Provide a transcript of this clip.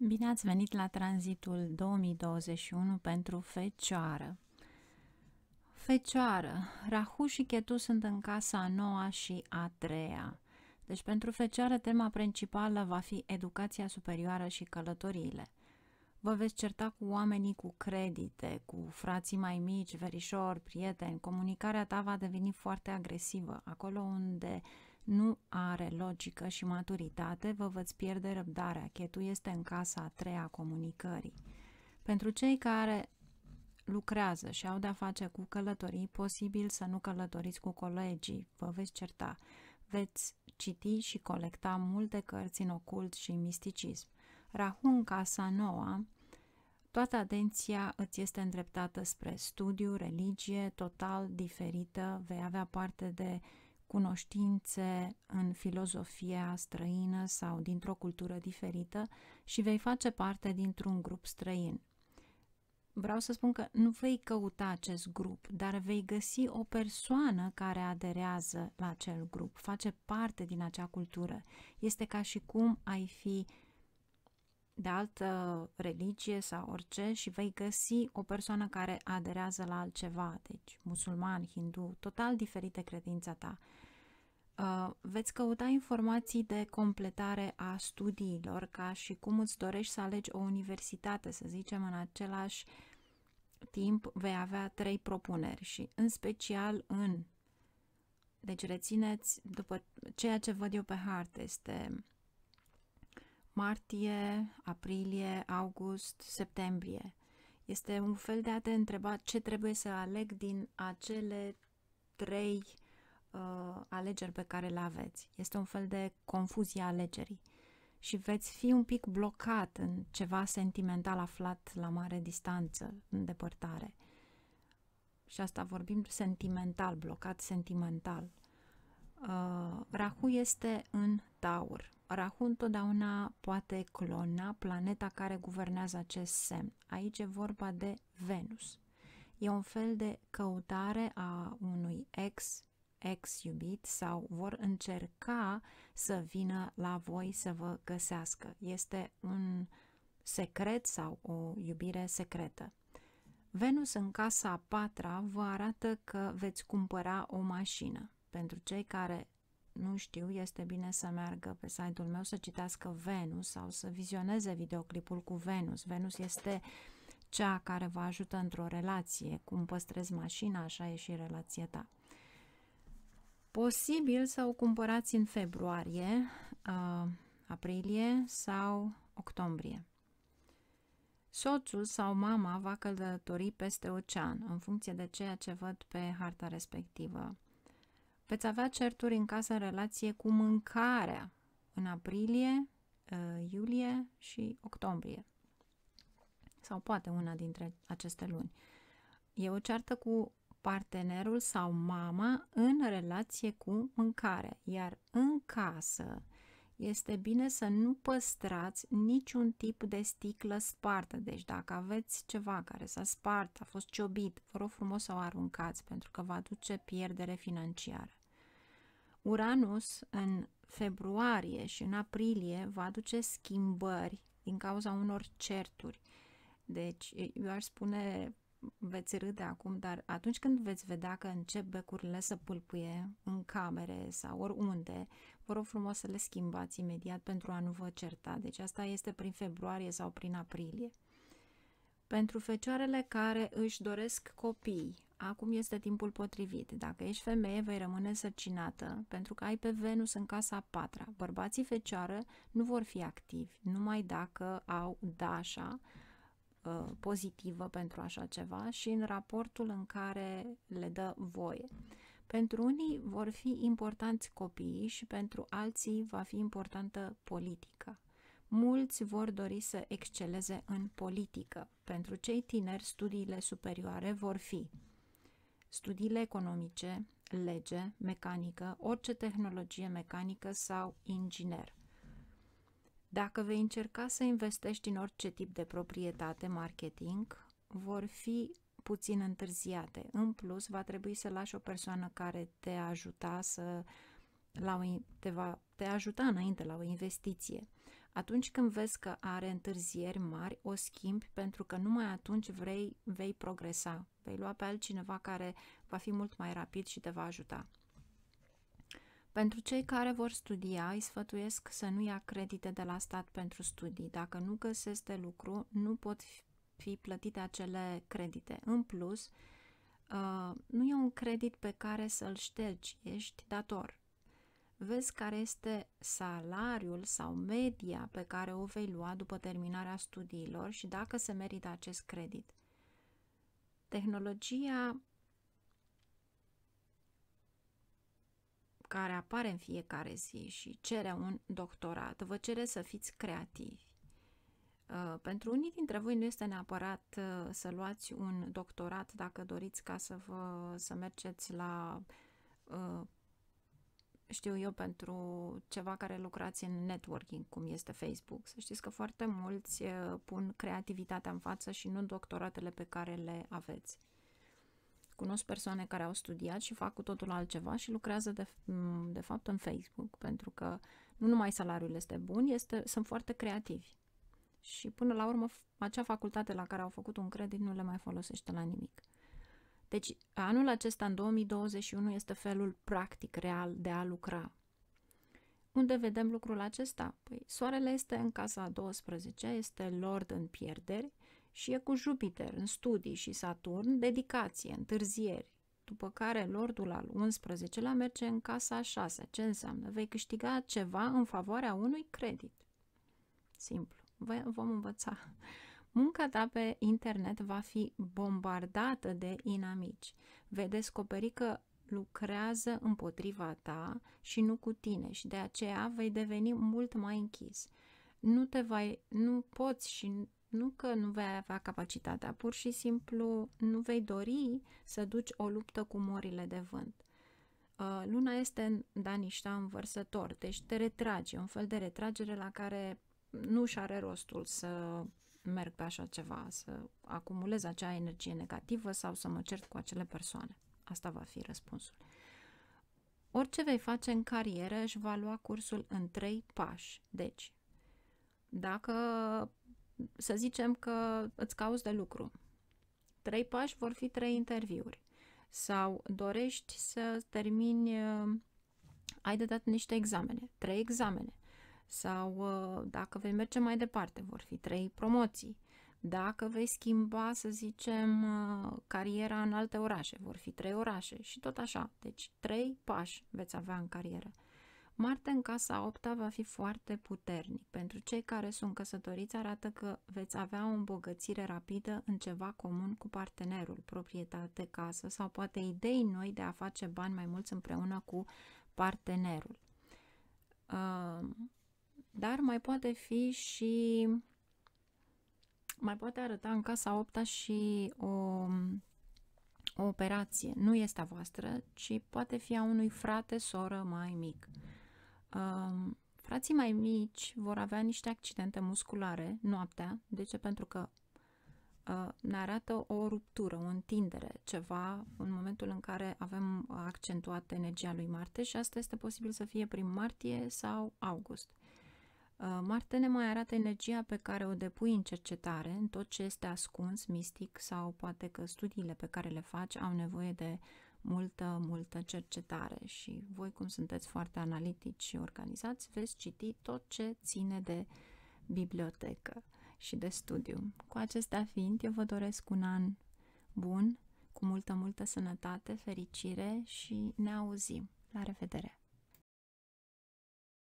Bine ați venit la tranzitul 2021 pentru Fecioară. Fecioară, Rahu și Chetu sunt în casa a noua și a treia. Deci pentru Fecioară tema principală va fi educația superioară și călătoriile. Vă veți certa cu oamenii cu credite, cu frații mai mici, verișori, prieteni. Comunicarea ta va deveni foarte agresivă, acolo unde uh, nu are logică și maturitate, vă veți pierde răbdarea. Chetul este în casa a treia comunicării. Pentru cei care lucrează și au de-a face cu călătorii, posibil să nu călătoriți cu colegii, vă veți certa. Veți citi și colecta multe cărți în ocult și misticism. Rahu în casa noua, toată atenția îți este îndreptată spre studiu, religie, total diferită, vei avea parte de uh, cunoștințe în filozofia străină sau dintr-o cultură diferită și vei face parte dintr-un grup străin. Vreau să spun că nu vei căuta acest grup, dar vei găsi o persoană care aderează la acel grup, face parte din acea cultură. Este ca și cum ai fi de altă religie sau orice și vei găsi o persoană care aderează la altceva, deci musulman, hindu, total diferite credința ta Uh, veți căuta informații de completare a studiilor, ca și cum îți dorești să alegi o universitate, să zicem, în același timp vei avea trei propuneri și în special în deci rețineți după ceea ce văd eu pe hartă este martie, aprilie, august, septembrie. Este un fel de a te întreba ce trebuie să aleg din acele trei uh, alegeri pe care le aveți. Este un fel de confuzie a alegerii și veți fi un pic blocat în ceva sentimental aflat la mare distanță, depărtare. Și asta vorbim sentimental, blocat sentimental. Uh, Rahu este în Taur. Rahu întotdeauna poate clona planeta care guvernează acest semn. Aici e vorba de Venus. E un fel de căutare a unui ex ex-iubit sau vor încerca să vină la voi să vă găsească. Este un secret sau o iubire secretă. Venus în casa a patra vă arată că veți cumpăra o mașină. Pentru cei care nu știu, este bine să meargă pe site-ul meu să citească Venus sau să vizioneze videoclipul cu Venus. Venus este cea care vă ajută într-o relație, cum păstrezi mașina, așa e și relația ta. Posibil să o cumpărați în februarie, aprilie sau octombrie. Soțul sau mama va călători peste ocean, în funcție de ceea ce văd pe harta respectivă. Veți avea certuri în casă în relație cu mâncarea în aprilie, iulie și octombrie. Sau poate una dintre aceste luni. E o ceartă cu partenerul sau mama în relație cu mâncare, iar în casă este bine să nu păstrați niciun tip de sticlă spartă. Deci dacă aveți ceva care s-a spart, a fost ciobit, vă rog frumos să o aruncați pentru că va aduce pierdere financiară. Uranus în februarie și în aprilie va aduce schimbări din cauza unor certuri. Deci eu aș spune veți râde acum, dar atunci când veți vedea că încep becurile să pulpuie în camere sau oriunde, vă rog frumos să le schimbați imediat pentru a nu vă certa. Deci asta este prin februarie sau prin aprilie. Pentru fecioarele care își doresc copii, acum este timpul potrivit. Dacă ești femeie, vei rămâne sărcinată, pentru că ai pe Venus în casa a patra. Bărbații fecioară nu vor fi activi, numai dacă au dașa, da Uh, pozitivă pentru așa ceva și în raportul în care le dă voie. Pentru unii vor fi importanți copiii și pentru alții va fi importantă politica. Mulți vor dori să exceleze în politică. Pentru cei tineri, studiile superioare vor fi studiile economice, lege, mecanică, orice tehnologie mecanică sau inginer. Dacă vei încerca să investești în orice tip de proprietate marketing, vor fi puțin întârziate. În plus, va trebui să lași o persoană care te ajuta să la o, te va te ajuta înainte la o investiție. Atunci când vezi că are întârzieri mari, o schimbi pentru că numai atunci vrei, vei progresa. Vei lua pe altcineva care va fi mult mai rapid și te va ajuta. Pentru cei care vor studia, îi sfătuiesc să nu ia credite de la stat pentru studii. Dacă nu găsesc de lucru, nu pot fi plătite acele credite. În plus, uh, nu e un credit pe care să-l ștergi, ești dator. Vezi care este salariul sau media pe care o vei lua după terminarea studiilor și dacă se merită acest credit. Tehnologia care apare în fiecare zi și cere un doctorat, vă cere să fiți creativi. Uh, pentru unii dintre voi nu este neapărat uh, să luați un doctorat dacă doriți ca să, vă, să mergeți la, uh, știu eu, pentru ceva care lucrați în networking, cum este Facebook. Să știți că foarte mulți pun creativitatea în față și nu doctoratele pe care le aveți cunosc persoane care au studiat și fac cu totul altceva și lucrează de, mm, de fapt în Facebook, pentru că nu numai salariul este bun, este, sunt foarte creativi. Și până la urmă, acea facultate la care au făcut un credit nu le mai folosește la nimic. Deci, anul acesta, în 2021, este felul practic, real, de a lucra. Unde vedem lucrul acesta? Păi, soarele este în casa 12, este lord în pierderi, și e cu Jupiter în studii și Saturn dedicație, întârzieri, după care lordul al 11-lea merge în casa a 6. Ce înseamnă? Vei câștiga ceva în favoarea unui credit. Simplu. Vom învăța. Munca ta pe internet va fi bombardată de inamici. Vei descoperi că lucrează împotriva ta și nu cu tine și de aceea vei deveni mult mai închis. Nu te vai, nu poți și nu că nu vei avea capacitatea, pur și simplu nu vei dori să duci o luptă cu morile de vânt. Uh, luna este în danișta învărsător, deci te retrage, un fel de retragere la care nu și are rostul să merg pe așa ceva, să acumulez acea energie negativă sau să mă cert cu acele persoane. Asta va fi răspunsul. Orice vei face în carieră își va lua cursul în trei pași. Deci, dacă să zicem că îți cauți de lucru. Trei pași vor fi trei interviuri. Sau dorești să termini, uh, ai de dat niște examene, trei examene. Sau uh, dacă vei merge mai departe, vor fi trei promoții. Dacă vei schimba, să zicem, uh, cariera în alte orașe, vor fi trei orașe și tot așa. Deci trei pași veți avea în carieră. Marte în casa 8 va fi foarte puternic. Pentru cei care sunt căsătoriți arată că veți avea o îmbogățire rapidă în ceva comun cu partenerul, proprietate, casă sau poate idei noi de a face bani mai mulți împreună cu partenerul. Dar mai poate fi și mai poate arăta în casa 8 și o o operație nu este a voastră, ci poate fi a unui frate, soră mai mic. Um, frații mai mici vor avea niște accidente musculare noaptea. De ce? Pentru că ne arată o ruptură, o întindere, ceva în momentul în care avem accentuată energia lui Marte și asta este posibil să fie prin martie sau august. Marte ne mai arată energia pe care o depui în cercetare, în tot ce este ascuns, mistic sau poate că studiile pe care le faci au nevoie de uh, multă, multă cercetare și voi, cum sunteți foarte analitici și organizați, veți citi tot ce ține de bibliotecă și de studiu. Cu acestea fiind, eu vă doresc un an bun, cu multă, multă sănătate, fericire și ne auzim. La revedere!